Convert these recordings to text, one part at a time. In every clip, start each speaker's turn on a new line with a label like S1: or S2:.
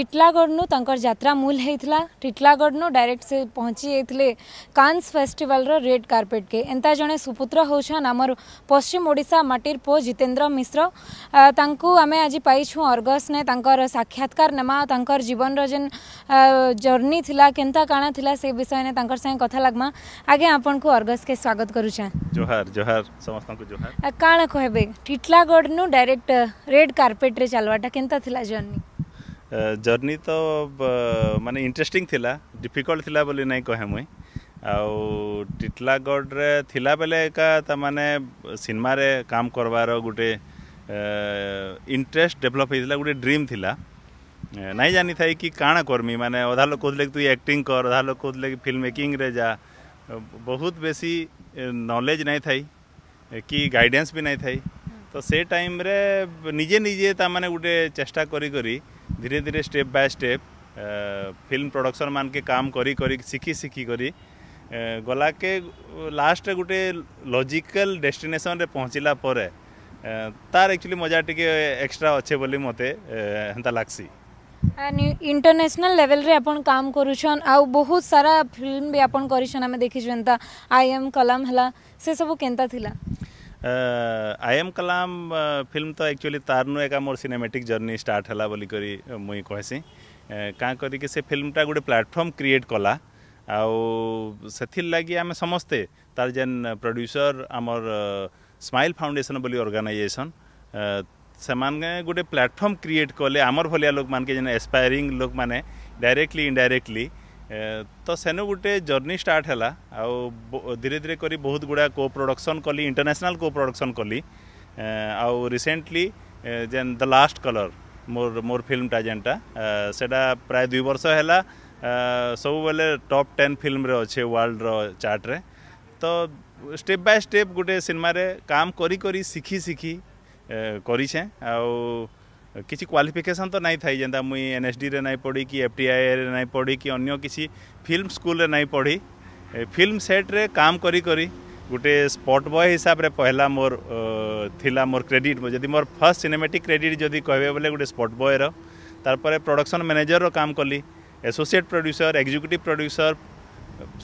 S1: ଟିଟଲାଗଡ଼ନୁ ତାଙ୍କର ଯାତ୍ରା ମୂଲ ହେଇଥିଲା ଟିଟଲାଗଡ଼ନୁ ଡାଇରେକ୍ଟ ସେ ପହଞ୍ଚି ଯାଇଥିଲେ କାନ୍ସ ଫେଷ୍ଟିଭାଲର ରେଡ୍ କାର୍ପେଟ୍କେ ଏନ୍ତା ଜଣେ ସୁପୁତ୍ର ହେଉଛନ୍ ଆମର ପଶ୍ଚିମ ଓଡ଼ିଶା ମାଟିର ପୁଅ ଜିତେନ୍ଦ୍ର ମିଶ୍ର ତାଙ୍କୁ ଆମେ ଆଜି ପାଇଛୁ ଅର୍ଗସ୍ନେ ତାଙ୍କର ସାକ୍ଷାତକାର ନେମା ତାଙ୍କର ଜୀବନର ଯେନ୍ ଜର୍ନି ଥିଲା କେନ୍ତା କାଣା ଥିଲା ସେ ବିଷୟରେ ତାଙ୍କର ସାଙ୍ଗେ କଥା ଲାଗମା ଆଜ୍ଞା ଆପଣଙ୍କୁ ଅର୍ଗସ୍କେ ସ୍ୱାଗତ କରୁଛେଁ
S2: ଜୋହାର ଜୋହାର ସମସ୍ତଙ୍କୁ ଜୋହାର
S1: କାଣା କହିବେ ଟିଟଲାଗଡ଼ନୁ ଡାଇରେକ୍ଟ ରେଡ୍ କାର୍ପେଟ୍ରେ ଚାଲବାଟା କେନ୍ତା ଥିଲା ଜର୍ନି
S2: ଜର୍ଣ୍ଣି ତ ମାନେ ଇଣ୍ଟରେଷ୍ଟିଂ ଥିଲା ଡିଫିକଲ୍ଟ ଥିଲା ବୋଲି ନାଇଁ କହେ ମୁଇଁ ଆଉ ଟିଟଲାଗଡ଼ରେ ଥିଲାବେଲେ ଏକା ତାମାନେ ସିନେମାରେ କାମ କରବାର ଗୋଟେ ଇଣ୍ଟରେଷ୍ଟ ଡେଭଲପ୍ ହେଇଥିଲା ଗୋଟେ ଡ୍ରିମ୍ ଥିଲା ନାଇଁ ଜାଣିଥାଏ କି କାଣା କର୍ମି ମାନେ ଅଧା ଲୋକ କହୁଥିଲେ କି ତୁ ଆକ୍ଟିଂ କର ଅଧା ଲୋକ କହୁଥିଲେ କି ଫିଲ୍ମ ମେକିଂରେ ଯା ବହୁତ ବେଶୀ ନଲେଜ ନାଇଁ ଥାଇ କି ଗାଇଡ଼େନ୍ସ ବି ନାଇଁ ଥାଇ ତ ସେ ଟାଇମ୍ରେ ନିଜେ ନିଜେ ତାମାନେ ଗୋଟେ ଚେଷ୍ଟା କରି କରି ଧୀରେ ଧୀରେ step by step film production ମାନକେ କାମ କରି କରି ଶିଖି ଶିଖି କରି ଗଲାକେ ଲାଷ୍ଟରେ ଗୋଟେ ଲଜିକାଲ୍ ଡେଷ୍ଟିନେସନ୍ରେ ପହଞ୍ଚିଲା ପରେ ତାର ଆକ୍ଚୁଆଲି ମଜା ଟିକେ ଏକ୍ସଟ୍ରା ଅଛେ ବୋଲି ମୋତେ ହେନ୍ତା ଲାଗ୍ସି
S1: ଇଣ୍ଟରନ୍ୟାସନାଲ ଲେଭେଲରେ ଆପଣ କାମ କରୁଛନ୍ ଆଉ ବହୁତ ସାରା ଫିଲ୍ମ ବି ଆପଣ କରିଛନ୍ ଆମେ ଦେଖିଛୁ ଏନ୍ତା ଆଇ ଏମ୍ କଲାମ ହେଲା ସେସବୁ କେନ୍ତା ଥିଲା
S2: ଆଇ ଏମ୍ କଲାମ୍ ଫିଲ୍ମ ତ ଆକ୍ଚୁଆଲି ତାର୍ନୁ ଏକା ମୋର ସିନେମାଟିକ୍ ଜର୍ଣ୍ଣି ଷ୍ଟାର୍ଟ ହେଲା ବୋଲିକରି ମୁଇଁ କହେସି କାଁ କରିକି ସେ ଫିଲ୍ମଟା ଗୋଟେ ପ୍ଲାଟଫର୍ମ କ୍ରିଏଟ୍ କଲା ଆଉ ସେଥିର୍ଲାଗି ଆମେ ସମସ୍ତେ ତାର୍ ଯେନ୍ ପ୍ରଡ୍ୟୁସର୍ ଆମର୍ ସ୍ମାଇଲ୍ ଫାଉଣ୍ଡେସନ୍ ବୋଲି ଅର୍ଗାନାଇଜେସନ୍ ସେମାନେ ଗୋଟେ ପ୍ଲାଟଫର୍ମ କ୍ରିଏଟ୍ କଲେ ଆମର ଭଳିଆ ଲୋକମାନକେ ଯେନ୍ ଏସ୍ପାୟାରିଂ ଲୋକମାନେ ଡାଇରେକ୍ଟଲି ଇନ୍ଡାଇରେକ୍ଟଲି ତ ସେନୁ ଗୋଟେ ଜର୍ନି ଷ୍ଟାର୍ଟ ହେଲା ଆଉ ଧୀରେ ଧୀରେ କରି ବହୁତ ଗୁଡ଼ାଏ କୋ ପ୍ରଡ଼କ୍ସନ୍ କଲି ଇଣ୍ଟରନ୍ୟାସନାଲ୍ କୋ ପ୍ରଡ଼କ୍ସନ୍ କଲି ଆଉ ରିସେଣ୍ଟଲି ଯେନ୍ ଦ ଲାଷ୍ଟ କଲର୍ ମୋର ମୋର ଫିଲ୍ମଟା ଯେନ୍ଟା ସେଟା ପ୍ରାୟ ଦୁଇ ବର୍ଷ ହେଲା ସବୁବେଳେ ଟପ୍ ଟେନ୍ ଫିଲ୍ମରେ ଅଛେ ୱାର୍ଲଡ଼ର ଚାର୍ଟରେ ତ ଷ୍ଟେପ୍ ବାଇ ଷ୍ଟେପ୍ ଗୋଟେ ସିନେମାରେ କାମ କରି କରି ଶିଖି ଶିଖି କରିଛେଁ ଆଉ କିଛି କ୍ୱାଲିଫିକେସନ୍ ତ ନାଇଁ ଥାଇ ଯେନ୍ତା ମୁଇଁ ଏନ୍ ଏସ୍ ଡିରେ ନାଇଁ ପଢ଼ି କି ଏଫ୍ ଟି ଆଇରେ ନାଇଁ ପଢ଼ି କି ଅନ୍ୟ କିଛି ଫିଲ୍ମ ସ୍କୁଲରେ ନାଇଁ ପଢ଼ି ଫିଲ୍ମ ସେଟ୍ରେ କାମ କରି କରି ଗୋଟେ ସ୍ପଟ୍ ବୟ ହିସାବରେ ପହିଲା ମୋର ଥିଲା ମୋର କ୍ରେଡ଼ିଟ୍ ଯଦି ମୋର ଫାର୍ଷ୍ଟ ସିନେମେଟିକ୍ କ୍ରେଡ଼ିଟ୍ ଯଦି କହିବେ ବୋଲେ ଗୋଟେ ସ୍ପଟ୍ ବୟର ତାପରେ ପ୍ରଡ଼କ୍ସନ୍ ମ୍ୟାନେଜରର କାମ କଲି ଏସୋସିଏଟ୍ ପ୍ରଡ୍ୟୁସର ଏକ୍ଜିକ୍ୟୁଟିଭ୍ ପ୍ରଡ୍ୟୁସର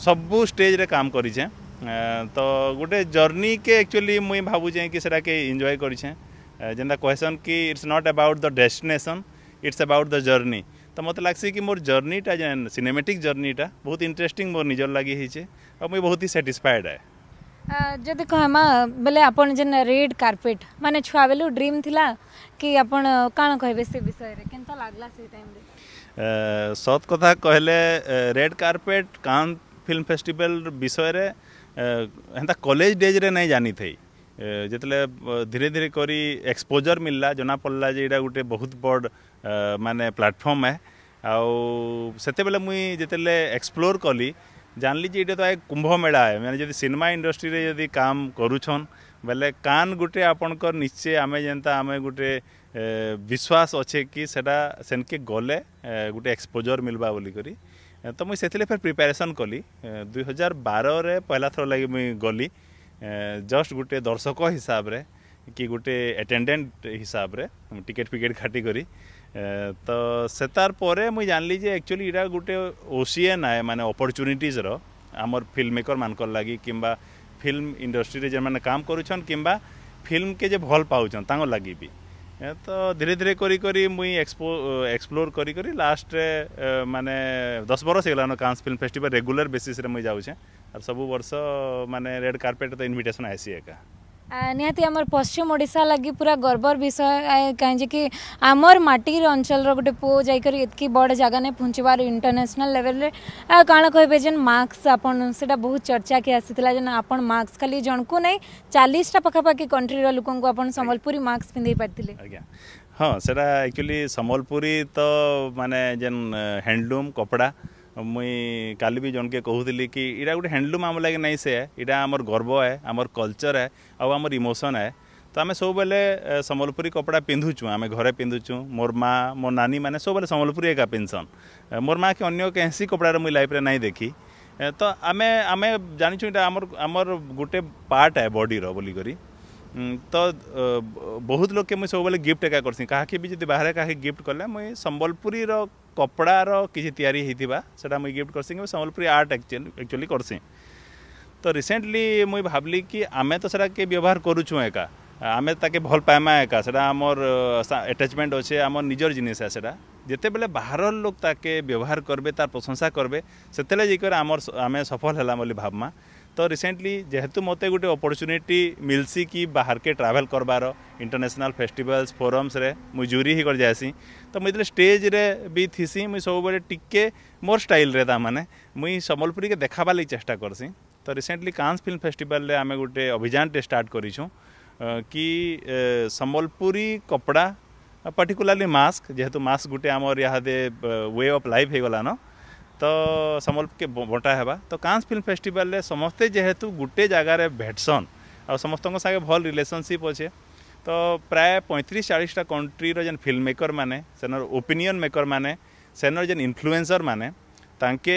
S2: ସବୁ ଷ୍ଟେଜ୍ରେ କାମ କରିଛେଁ ତ ଗୋଟେ ଜର୍ନିକେ ଆକ୍ଚୁଆଲି ମୁଇଁ ଭାବୁଛେଁ କି ସେଟାକେ ଏନ୍ଜୟ କରିଛେଁ जेनता कहसन कि it's not about the destination it's about the journey तो मत लग्सी कि मोर जर्नीटा जेन सिनेमेटिक जर्नीटा बहुत इंटरेस्टिंग मोर निजर लगी हिचे और मुझे बहुत ही सैटिस्फाइड है
S1: जदि कह बोले आप रेड कारपेट मान छुआ बेलू ड्रीम थी कि आप uh, कह विषय के तो
S2: सत uh, कथा कहले red uh, carpet Cannes film festival विषय एंता कॉलेज डेज रे नहीं जानी थी যেতলে ধীরে ধীরে করে এক্সপোজর মিললা জনা পড়লা যে এটা গোটে বহুত বড় মানে প্ল্যাটফর্ম হ্যাঁ আও সেতবেলে মুই যেতলে এক্সপ্লোর কলি জানলি যে এটা তো এক কুম্ভ মেলা হ্যাঁ মানে যদি সিনেমা ইন্ডস্ট্রিরে যদি কাম করুছন বেলে কান গোটে আপনার নিশ্চয় আমি যেনতা আমি গোটে বিশ্বাস অছে কি সেটা সেনকে গলে গোটে এক্সপোজর মিলবা বলি করি তো মুই সেতলে ফের প্রিপারেসন কলি দুই হাজার বারে পহলা থর লাগি মুই গলি जस्ट गोटे दर्शक हिसाब रे कि गोटे एटेंडेंट हिसाब रे टिकेट फिकेट खाटी करी ତ ସେତାର ପରେ ମୁଇଁ ଜାଣିଲି ଯେ ଆକ୍ଚୁଆଲି ଏଇଟା ଗୋଟେ ଓସିଏନ୍ ଆଏ ମାନେ ଅପରଚ୍ୟୁନିଟିଜ୍ର ଆମର ଫିଲ୍ମ ମେକର୍ମାନଙ୍କର ଲାଗି କିମ୍ବା ଫିଲ୍ମ ଇଣ୍ଡଷ୍ଟ୍ରିରେ ଯେମାନେ କାମ କରୁଛନ୍ କିମ୍ବା ଫିଲ୍ମକେ ଯେ ଭଲ ପାଉଛନ୍ ତାଙ୍କର ଲାଗି ବି ତ ଧୀରେ ଧୀରେ କରି କରି ମୁଇଁ ଏକ୍ସପୋ ଏକ୍ସପ୍ଲୋର୍ କରି କରି ଲାଷ୍ଟରେ ମାନେ ଦଶ ବରଷ ହେଇଗଲାନ କାନ୍ସ ଫିଲ୍ମ ଫେଷ୍ଟିଭାଲ୍ ରେଗୁଲାର ବେସିସ୍ରେ ମୁଇଁ ଯାଉଛେଁ ଆର୍ ସବୁ ବର୍ଷ ମାନେ ରେଡ଼୍ କାର୍ପେଟ୍ ତ ଇନଭିଟେସନ୍ ଆଏସି ଏକା
S1: ନିହାତି ଆମର ପଶ୍ଚିମ ଓଡ଼ିଶା ଲାଗି ପୁରା ଗର୍ବର ବିଷୟ କାହିଁକି ଆମର ମାଟିର ଅଞ୍ଚଳର ଗୋଟେ ପୁଅ ଯାଇକରି ଏତିକି ବଡ଼ ଜାଗାରେ ପହଞ୍ଚିବାର ଇଣ୍ଟରନ୍ୟାସନାଲ ଲେଭେଲରେ କାଣା କହିବେ ଯେନ୍ ମାର୍କସ ଆପଣ ସେଇଟା ବହୁତ ଚର୍ଚ୍ଚାକି ଆସିଥିଲା ଯେନ୍ ଆପଣ ମାର୍କସ ଖାଲି ଜଣକୁ ନେଇ ଚାଳିଶଟା ପାଖାପାଖି କଣ୍ଟ୍ରିର ଲୋକଙ୍କୁ ଆପଣ ସମ୍ବଲପୁରୀ ମାର୍କସ ପିନ୍ଧେଇ ପାରିଥିଲେ ଆଜ୍ଞା
S2: ହଁ ସେଇଟା ଆକ୍ଚୁଆଲି ସମ୍ବଲପୁରୀ ତ ମାନେ ଯେନ୍ ହ୍ୟାଣ୍ଡଲୁମ୍ କପଡ଼ା ମୁଇଁ କାଲି ବି ଜଣକେ କହୁଥିଲି କି ଏଇଟା ଗୋଟେ ହ୍ୟାଣ୍ଡଲୁମ୍ ଆମ ଲାଗି ନାଇଁ ସେ ଏଇଟା ଆମର ଗର୍ବ ହେ ଆମର କଲଚର ହେ ଆଉ ଆମର ଇମୋସନ୍ ହେ ତ ଆମେ ସବୁବେଳେ ସମ୍ବଲପୁରୀ କପଡ଼ା ପିନ୍ଧୁଛୁ ଆମେ ଘରେ ପିନ୍ଧୁଛୁ ମୋର ମା ମୋ ନାନୀ ମାନେ ସବୁବେଳେ ସମ୍ବଲପୁରୀ ଏକା ପିନ୍ଧସନ୍ ମୋର ମା କି ଅନ୍ୟ କେନ୍ସି କପଡ଼ାରେ ମୁଇଁ ଲାଇଫ୍ରେ ନାଇଁ ଦେଖି ତ ଆମେ ଆମେ ଜାଣିଛୁ ଏଇଟା ଆମର ଆମର ଗୋଟେ ପାର୍ଟ ହେ ବଡ଼ିର ବୋଲିକରି ତ ବହୁତ ଲୋକେ ମୁଇଁ ସବୁବେଳେ ଗିଫ୍ଟ ଏକା କର୍ସି କାହାକି ବି ଯଦି ବାହାରେ କାହାକି ଗିଫ୍ଟ କଲେ ମୁଇଁ ସମ୍ବଲପୁରୀର କପଡ଼ାର କିଛି ତିଆରି ହେଇଥିବା ସେଟା ମୁଇଁ ଗିଫ୍ଟ କର୍ସି କିମ୍ବା ସମ୍ବଲପୁରୀ ଆର୍ଟ ଆକ୍ଚୁଆଲି କର୍ସି ତ ରିସେଣ୍ଟଲି ମୁଇଁ ଭାବଲି କି ଆମେ ତ ସେଟା କେ ବ୍ୟବହାର କରୁଛୁଁ ଏକା ଆମେ ତାକେ ଭଲ ପାଇମା ଏକା ସେଟା ଆମର ଆଟାଚମେଣ୍ଟ ଅଛେ ଆମର ନିଜର ଜିନିଷ ହେ ସେଟା ଯେତେବେଳେ ବାହାରର ଲୋକ ତାକେ ବ୍ୟବହାର କରିବେ ତାର ପ୍ରଶଂସା କରିବେ ସେତେବେଳେ ଯାଇକରି ଆମର ଆମେ ସଫଳ ହେଲା ବୋଲି ଭାବମା तो रिसेंटली जेहेतु मत गोटे अपरच्युनिटी मिलसी कि बाहर के ट्रावेल करबार इंटरनेशनल फेस्टिवल्स फोरम्स रे मुई जूरी ही कर जासी तो मुझे स्टेज रे भी थीसी मुई सब टिके मोर स्टाइल रे ता माने मुई सम्बलपुरी के देखा लगी चेष्टा करसी तो रिसेंटली कांस फिल्म फेस्टिवल रे आमे गोटे अभियान टे स्टार्ट कर कि सम्बलपुरी कपड़ा पर्टिकुलारली मास्क जेहेतु मास्क गोटे आम इहादे वे अफ लाइफ हो गलान ତ ସମ୍ବଲପୁରକେ ବଣ୍ଟା ହେବା ତ କାନ୍ସ ଫିଲ୍ମ ଫେଷ୍ଟିଭାଲରେ ସମସ୍ତେ ଯେହେତୁ ଗୋଟେ ଜାଗାରେ ଭେଟସନ୍ ଆଉ ସମସ୍ତଙ୍କ ସାଙ୍ଗେ ଭଲ ରିଲେସନସିପ୍ ଅଛେ ତ ପ୍ରାୟ ପଇଁତିରିଶ ଚାଳିଶଟା କଣ୍ଟ୍ରିର ଯେନ୍ ଫିଲ୍ମ ମେକର୍ମାନେ ସେନର ଓପିନିଅନ୍ ମେକର୍ମାନେ ସେନର ଯେନ୍ ଇନଫ୍ଲୁଏନ୍ସର୍ମାନେ ତାଙ୍କେ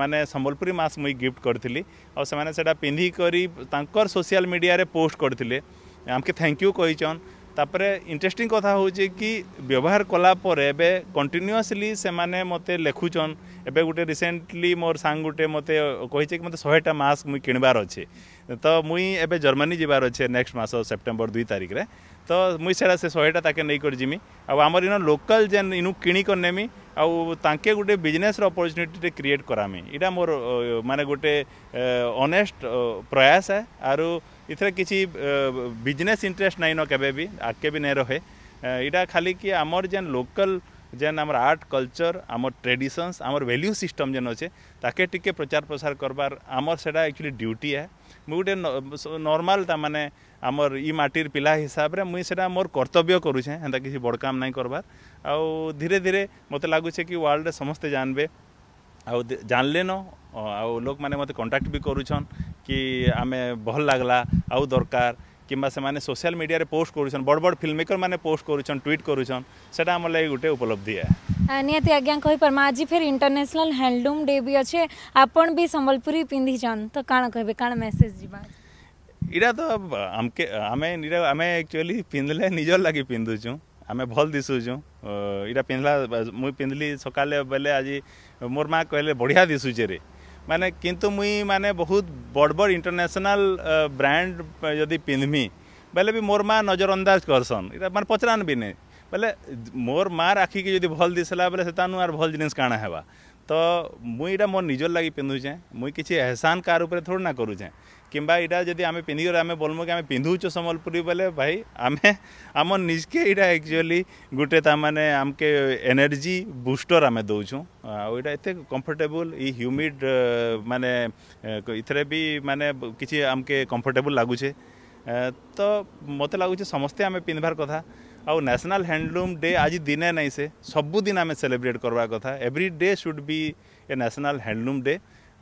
S2: ମାନେ ସମ୍ବଲପୁରୀ ମାସ୍କ ମୁଇଁ ଗିଫ୍ଟ କରିଥିଲି ଆଉ ସେମାନେ ସେଟା ପିନ୍ଧିକରି ତାଙ୍କର ସୋସିଆଲ ମିଡ଼ିଆରେ ପୋଷ୍ଟ କରିଥିଲେ ଆମକେ ଥ୍ୟାଙ୍କ ୟୁ କହିଛନ୍ ତାପରେ ଇଣ୍ଟରେଷ୍ଟିଂ କଥା ହେଉଛି କି ବ୍ୟବହାର କଲା ପରେ ଏବେ କଣ୍ଟିନ୍ୟୁଅସଲି ସେମାନେ ମୋତେ ଲେଖୁଛନ୍ ଏବେ ଗୋଟେ ରିସେଣ୍ଟଲି ମୋର ସାଙ୍ଗ ଗୋଟେ ମୋତେ କହିଛେ କି ମୋତେ ଶହେଟା ମାସ୍କ ମୁଇଁ କିଣିବାର ଅଛେ ତ ମୁଇଁ ଏବେ ଜର୍ମାନୀ ଯିବାର ଅଛେ ନେକ୍ସଟ ମାସ ସେପ୍ଟେମ୍ବର ଦୁଇ ତାରିଖରେ ତ ମୁଇଁ ସେଟା ସେ ଶହେଟା ତାକେ ନେଇକରି ଯିମି ଆଉ ଆମର ଇନ ଲୋକାଲ୍ ଯେନ୍ ଇନୁ କିଣିକରି ନେମି ଆଉ ତାଙ୍କେ ଗୋଟେ ବିଜନେସ୍ର ଅପରଚ୍ୟୁନିଟିଟେ କ୍ରିଏଟ୍ କରାମି ଏଇଟା ମୋର ମାନେ ଗୋଟେ ଅନେଷ୍ଟ ପ୍ରୟାସ ଆରୁ ଏଥିରେ କିଛି ବିଜନେସ୍ ଇଣ୍ଟରେଷ୍ଟ ନାଇଁନ କେବେ ବି ଆଗକେ ବି ନାଇଁ ରହେ ଏଇଟା ଖାଲି କି ଆମର ଯେନ୍ ଲୋକାଲ୍ ଯେନ୍ ଆମର ଆର୍ଟ କଲଚର ଆମର ଟ୍ରେଡିସନ୍ସ ଆମର ଭ୍ୟାଲ୍ୟୁ ସିଷ୍ଟମ୍ ଯେନ୍ ଅଛେ ତାକେ ଟିକେ ପ୍ରଚାର ପ୍ରସାର କରବାର ଆମର ସେଟା ଆକ୍ଚୁଆଲି ଡ୍ୟୁଟି ହେ ମୁଁ ଗୋଟେ ନର୍ମାଲ ତାମାନେ ଆମର ଇ ମାଟିର ପିଲା ହିସାବରେ ମୁଇଁ ସେଟା ମୋର କର୍ତ୍ତବ୍ୟ କରୁଛେ ହେନ୍ତା କିଛି ବଡ଼ କାମ ନାଇଁ କରବାର ଆଉ ଧୀରେ ଧୀରେ ମୋତେ ଲାଗୁଛେ କି ୱାର୍ଲଡ଼ରେ ସମସ୍ତେ ଜାଣବେ ଆଉ ଜାଣିଲେନ ଆଉ ଲୋକମାନେ ମୋତେ କଣ୍ଟାକ୍ଟ ବି କରୁଛନ୍ କି ଆମେ ଭଲ ଲାଗଲା ଆଉ ଦରକାର কিংবা সে সোশিয়াল মিডিয়ায় পোস্ট করছেন বড় বড় ফিল্মমেকর মানে পোস্ট করছেন টুইট করছেন সেটা আমার লাগে গোটে উপলব্ধি
S1: নিহতি আজ্ঞা কইপারমা আজ ফের ইন্টারন্যাশনাল হ্যান্ডলুম ডে বি অছে আপন বি সম্বলপুরী পিঁধিছন তো কাণ কইবে কাণ মেসেজ দিবা
S2: এটা তো আমকে আমি এটা আমি একচুয়ালি পিঁধলে নিজর লাগি পিঁধুছু আমি ভাল দিশুছু এটা পিঁধলা মুই পিঁধলি সকালে বেলে আজি মোর মা কহিলে বঢ়িয়া দিশুছে রে ମାନେ କିନ୍ତୁ ମୁଇଁ ମାନେ ବହୁତ ବଡ଼ ବଡ଼ ଇଣ୍ଟରନ୍ୟାସନାଲ୍ ବ୍ରାଣ୍ଡ ଯଦି ପିନ୍ଧମି ବୋଇଲେ ବି ମୋର ମା' ନଜରଅନ୍ଦାଜ କରସନ୍ ଇଟା ମାନେ ପଚରାନ୍ ବି ନେଇ ବୋଇଲେ ମୋର ମାଆର ଆଖିକି ଯଦି ଭଲ୍ ଦିଶଲା ବୋଲେ ସେତାନୁ ଆର୍ ଭଲ୍ ଜିନିଷ୍ କାଣା ହେବା ତ ମୁଇଁ ଏଇଟା ମୋର ନିଜର ଲାଗି ପିନ୍ଧୁଛେଁ ମୁଇଁ କିଛି ଏହସାନ କାହାର ଉପରେ ଥୋଡ଼ି ନା କରୁଛେଁ କିମ୍ବା ଏଇଟା ଯଦି ଆମେ ପିନ୍ଧିକରି ଆମେ ବୋଲମୁ କି ଆମେ ପିନ୍ଧୁଛୁ ସମ୍ବଲପୁରୀ ବୋଲେ ଭାଇ ଆମେ ଆମ ନିଜକେ ଏଇଟା ଆକ୍ଚୁଆଲି ଗୋଟେ ତାମାନେ ଆମକେ ଏନର୍ଜି ବୁଷ୍ଟର ଆମେ ଦେଉଛୁ ଆଉ ଏଇଟା ଏତେ କମ୍ଫର୍ଟେବୁଲ୍ ଇ ହ୍ୟୁମିଡ଼୍ ମାନେ ଏଥିରେ ବି ମାନେ କିଛି ଆମକେ କମ୍ଫର୍ଟେବୁଲ୍ ଲାଗୁଛେ ତ ମୋତେ ଲାଗୁଛେ ସମସ୍ତେ ଆମେ ପିନ୍ଧିବାର କଥା ଆଉ ନ୍ୟାସନାଲ୍ ହ୍ୟାଣ୍ଡଲୁମ୍ ଡେ ଆଜି ଦିନେ ନାଇଁ ସେ ସବୁଦିନ ଆମେ ସେଲିବ୍ରେଟ୍ କରିବା କଥା every day should be a national handloom day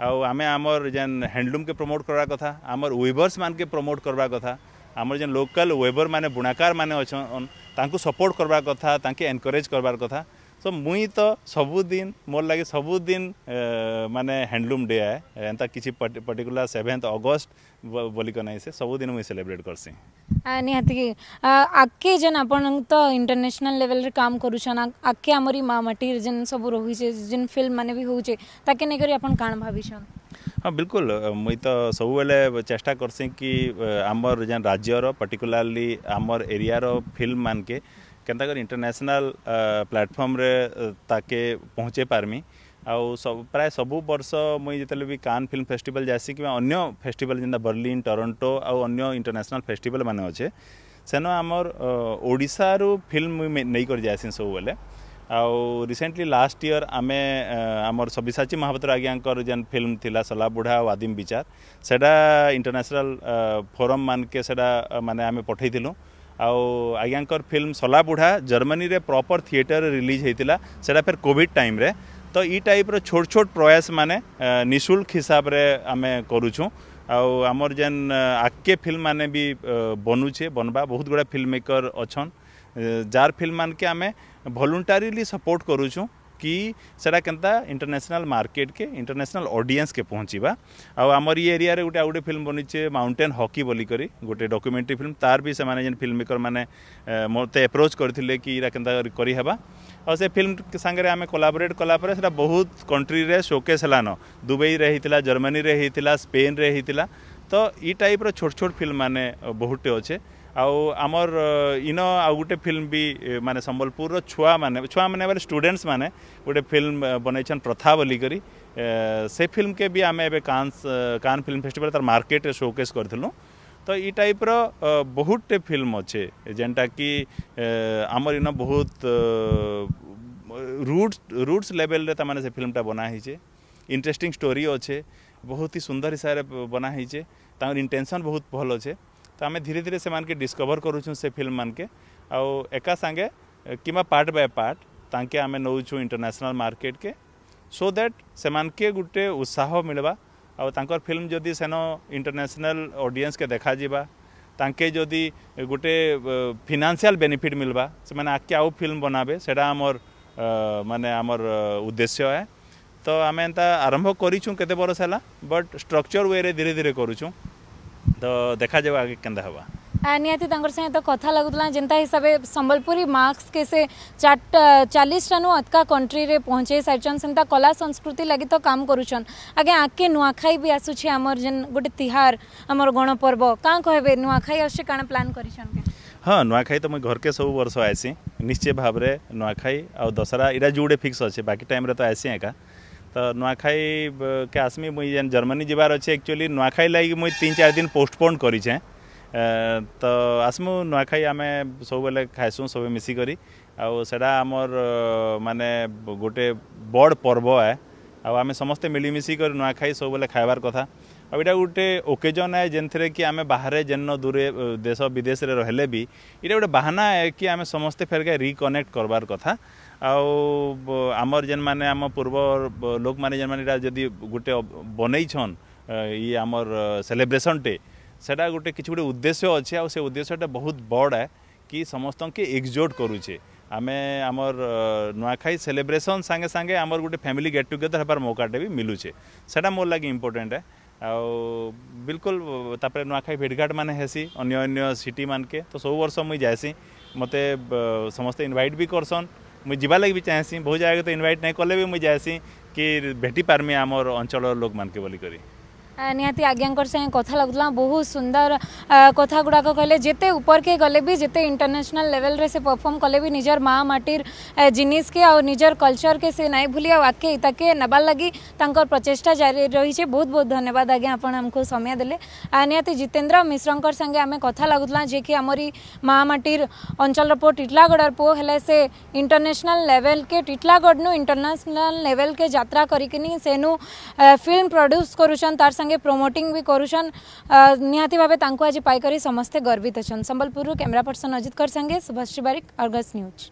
S2: ଆଉ ଆମେ ଆମର ଯେନ୍ ହ୍ୟାଣ୍ଡଲୁମ୍କେ ପ୍ରମୋଟ୍ କରିବା କଥା ଆମର ୱେଭର୍ସ ମାନକେ ପ୍ରମୋଟ୍ କରିବା କଥା ଆମର ଯେନ୍ ଲୋକାଲ୍ ୱେଭର୍ ମାନେ ବୁଣାକାର ମାନେ ଅଛନ୍ ତାଙ୍କୁ ସପୋର୍ଟ କରିବା କଥା ତାଙ୍କେ ଏନକରେଜ୍ କରିବାର କଥା ସୋ ମୁଇଁ ତ ସବୁଦିନ ମୋର ଲାଗି ସବୁଦିନ ମାନେ ହ୍ୟାଣ୍ଡଲୁମ୍ ଡେ ଆଏ ଏନ୍ତା କିଛି ପର୍ଟିକୁଲାର ସେଭେନ୍ଥ ଅଗଷ୍ଟ ବୋଲିକରି ନାଇଁ ସେ ସବୁଦିନ ମୁଇଁ ସେଲିବ୍ରେଟ୍ କର୍ସି
S1: ନିହାତି ଆଗ୍କେ ଯେନ୍ ଆପଣ ତ ଇଣ୍ଟରନ୍ୟାସନାଲ ଲେଭେଲରେ କାମ କରୁଛନ୍ ଆଗ୍କେ ଆମରି ମା ମାଟିର ଯେନ୍ ସବୁ ରହିଛେ ଯେନ୍ ଫିଲ୍ମ ମାନେ ବି ହଉଛେ ତାକେ ନେଇକରି ଆପଣ କାଣା ଭାବିଛନ୍
S2: ହଁ ବିଲକୁଲ ମୁଇଁ ତ ସବୁବେଳେ ଚେଷ୍ଟା କର୍ସି କି ଆମର ଯେନ୍ ରାଜ୍ୟର ପର୍ଟିକୁଲାରଲି ଆମର ଏରିଆର ଫିଲ୍ମ ମାନକେ କେନ୍ତା କରି ଇଣ୍ଟରନ୍ୟାସନାଲ୍ ପ୍ଲାଟଫର୍ମରେ ତାକେ ପହଞ୍ଚେଇ ପାରମି ଆଉ ପ୍ରାୟ ସବୁ ବର୍ଷ ମୁଇଁ ଯେତେବେଳେ ବି କାନ୍ ଫିଲ୍ମ ଫେଷ୍ଟିଭାଲ୍ ଯାଏସି କିମ୍ବା ଅନ୍ୟ ଫେଷ୍ଟିଭାଲ୍ ଯେନ୍ତା ବର୍ଲିନ୍ ଟରଣ୍ଟୋ ଆଉ ଅନ୍ୟ ଇଣ୍ଟରନ୍ୟାସନାଲ୍ ଫେଷ୍ଟିଭାଲ୍ ମାନେ ଅଛେ ସେନ ଆମର୍ ଓଡ଼ିଶାରୁ ଫିଲ୍ମ ମୁଇଁ ନେଇକରି ଯାଏସି ସବୁବେଲେ ଆଉ ରିସେଣ୍ଟଲି ଲାଷ୍ଟ ଇୟର୍ ଆମେ ଆମର ସବ୍ୟସାଚୀ ମହାପାତ୍ର ଆଜ୍ଞାଙ୍କର ଯେନ୍ ଫିଲ୍ମ ଥିଲା ସଲାବୁଢ଼ା ଆଉ ଆଦିମ ବିଚାର ସେଟା ଇଣ୍ଟରନ୍ୟାସନାଲ୍ ଫୋରମ୍ ମାନକେ ସେଟା ମାନେ ଆମେ ପଠେଇଥିଲୁ आज्ञाकर फिल्म सला बुढ़ा जर्मनी रे प्रॉपर थिएटर रिलीज होता से फिर कॉविड टाइम तो ई टाइप रो छोट छोट प्रयास माने निशुल्क हिसाब रे आम करुँ आउ आमर जेन आके फिल्म माने भी बनुचे बनवा बहुत गुड़ा फिल्म मेकर अच्छा जार फिल्म मान के आम भलुंटारिली सपोर्ट करुचुँ कि सेटा केनता इंटरनेशनल मार्केट के इंटरनेशनल ऑडियंस के पहुंचीबा आ ये एरिया गोटे गुटे आउडे फिल्म बनिचे माउंटेन हॉकी बोली करी गुटे डॉक्यूमेंट्री फिल्म तार भी से माने जन फिल्म मेकर माने मते अप्रोच करथिले कि इरा केनता करी और से फिल्म के आम कोलाबरेट कला पर बहुत कंट्री रे शोकेस हलान दुबई रे हितला जर्मनी रे हितला स्पेन रे हितला तो ये टाइप रो छोट छोट फिल्म मैंने बहुत अच्छे ଆଉ ଆମର ଇନ ଆଉ ଗୋଟେ ଫିଲ୍ମ ବି ମାନେ ସମ୍ବଲପୁରର ଛୁଆମାନେ ଛୁଆମାନେ ବୋଲେ ଷ୍ଟୁଡେଣ୍ଟସ୍ମାନେ ଗୋଟେ ଫିଲ୍ମ ବନେଇଛନ୍ ପ୍ରଥା ବୋଲିକରି ସେ ଫିଲ୍ମକେ ବି ଆମେ ଏବେ କାନ୍ କାନ୍ ଫିଲ୍ମ ଫେଷ୍ଟିଭାଲ୍ ତାର ମାର୍କେଟରେ ସୋକେସ୍ କରିଥିଲୁ ତ ଇ ଟାଇପ୍ର ବହୁତଟେ ଫିଲ୍ମ ଅଛେ ଯେନ୍ଟାକି ଆମର ଇନ ବହୁତ ରୁଟ୍ସ ରୁଟ୍ସ ଲେଭେଲ୍ରେ ତାମାନେ ସେ ଫିଲ୍ମଟା ବନା ହେଇଛେ ଇଣ୍ଟରେଷ୍ଟିଂ ଷ୍ଟୋରି ଅଛେ ବହୁତ ହି ସୁନ୍ଦର ହିସାବରେ ବନା ହେଇଛେ ତାଙ୍କର ଇଣ୍ଟେନସନ୍ ବହୁତ ଭଲ ଅଛେ तो आम धीरे धीरे से डिस्कभर करूँ से फिल्म मानके आउ एका सांगे कि पार्ट बाय पार्ट ताके आम नौ इंटरनेशनल मार्केट के सो दैट से गोटे उत्साह मिलवा आर फिल्म जदि सेन इंटरनेशनल ऑडियंस के देखा जावा ताके जदि गोटे फिनान्सील बेनिफिट मिलवा से मैंने आगे आउ फिल्म बनाबे से आमर मानने आमर उद्देश्य है तो आम एंता आरंभ करते बरस है बट स्ट्रक्चर वे धीरे धीरे करूँ ତ ଦେଖାଯାଉ ଆଗେ କେନ୍ତା ହେବା
S1: ନିହାତି ତାଙ୍କର ସହିତ କଥା ଲାଗୁଥିଲା ଯେନ୍ତା ହିସାବେ ସମ୍ବଲପୁରୀ ମାର୍କ୍ସ କେ ସେ ଚାଲିଶଟାନୁ ଅତ୍କା କଣ୍ଟ୍ରିରେ ପହଞ୍ଚେଇ ସାରିଛନ୍ ସେନ୍ତା କଲା ସଂସ୍କୃତି ଲାଗି ତ କାମ କରୁଛନ୍ ଆଜ୍ଞା ଆଗ୍କେ ନୂଆଖାଇ ବି ଆସୁଛେ ଆମର ଯେନ୍ ଗୋଟେ ତିହାର ଆମର ଗଣପର୍ବ କାଁ କହିବେ ନୂଆଖାଇ ଆସୁଛେ କାଣା ପ୍ଲାନ୍ କରିଛନ୍
S2: ହଁ ନୂଆଖାଇ ତ ମୁଇଁ ଘରକେ ସବୁ ବର୍ଷ ଆଏସି ନିଶ୍ଚୟ ଭାବରେ ନୂଆଖାଇ ଆଉ ଦଶହରା ଇଟା ଯୁଡ଼େ ଫିକ୍ସ ଅଛେ ବାକି ଟାଇମ୍ରେ ତ ଆଏସି ଏକା তো নয়াখাই কে আসমি মুই যেন জর্মানি যাবার অছে একচুয়ালি নয়াখাই লাগি মুই তিন চার দিন পোস্টপোন করিছে তো আসমু নয়াখাই আমি সবুলে খাইসু সবে মিশিকি আটা আমার মানে গোটে বড় পর্ব আয় আমি সমস্তে মিলিমিশিকি নয়াখাই সবুলে খাইবার কথা ଆଉ ଏଇଟା ଗୋଟେ ଓକେଜନ୍ ଆଏ ଯେନ୍ଥିରେ କି ଆମେ ବାହାରେ ଯେନ ଦୂରେ ଦେଶ ବିଦେଶରେ ରହିଲେ ବି ଏଇଟା ଗୋଟେ ବାହାନା କି ଆମେ ସମସ୍ତେ ଫେରକେ ରିକନେକ୍ଟ କରବାର କଥା ଆଉ ଆମର ଯେନ୍ମାନେ ଆମ ପୂର୍ବ ଲୋକମାନେ ଯେନ୍ମାନେ ଏଇଟା ଯଦି ଗୋଟେ ବନେଇଛନ୍ ଇ ଆମର ସେଲିବ୍ରେସନ୍ଟେ ସେଟା ଗୋଟେ କିଛି ଗୋଟେ ଉଦ୍ଦେଶ୍ୟ ଅଛି ଆଉ ସେ ଉଦ୍ଦେଶ୍ୟଟା ବହୁତ ବଡ଼ ଏ କି ସମସ୍ତଙ୍କୁ ଏକଜୋଟ୍ କରୁଛେ ଆମେ ଆମର ନୂଆଖାଇ ସେଲିବ୍ରେସନ୍ ସାଙ୍ଗେ ସାଙ୍ଗେ ଆମର ଗୋଟେ ଫ୍ୟାମିଲି ଗେଟ୍ ଟୁଗେଦର ହେବାର ମୌକାଟେ ବି ମିଲୁଛେ ସେଟା ମୋର ଲାଗି ଇମ୍ପୋର୍ଟାଣ୍ଟ ଏ ଆଉ ବିଲକୁଲ ତାପରେ ନୂଆଖାଇ ଭେଟଘାଟ ମାନେ ହେସି ଅନ୍ୟ ଅନ୍ୟ ସିଟି ମାନକେ ତ ସବୁ ବର୍ଷ ମୁଇଁ ଯାଏସି ମୋତେ ସମସ୍ତେ ଇନଭାଇଟ୍ ବି କରସନ୍ मुझ जीवालग भी चाहेसी बहुत जगह तो इनवैट नहीं कले भी मुझे जाएसी कि भेटी पार्मी आम अंचल लोक मान के बोलिकी
S1: निहाती आज्ञा संगे कथा लगुला बहुत सुंदर कथा गुड़ाक कहले जिते ऊपर के गले भी जिते इंटरनेशनल लेवल रे से परफॉर्म कले भी निजर माँ माटीर जिनिस के आ निजर कल्चर के से नाई भूली आके ताके नबाल लगी तंकर प्रचेषा जारी रही है बहुत बहुत धन्यवाद आज्ञा आपन हमको समय देले निहाती जितेंद्र मिश्र संगे आम कथा लगुला जे कि आमरी माँ माटीर अंचल पु टीटलागड़ पु हेले से इंटरनेशनल लेवल के टीटलागड़ नु इंटरनेशनल लेवल के जात्रा करके सेनु फिल्म प्रड्यूस करूछन तार संगे संगे प्रोमोटिंग भी करुन निहाती भाव आज पाई समस्ते गर्वित अच्छा सम्बलपुर कैमेरा पर्सन अजित कर संगे सुभाष तिवारी अर्गस न्यूज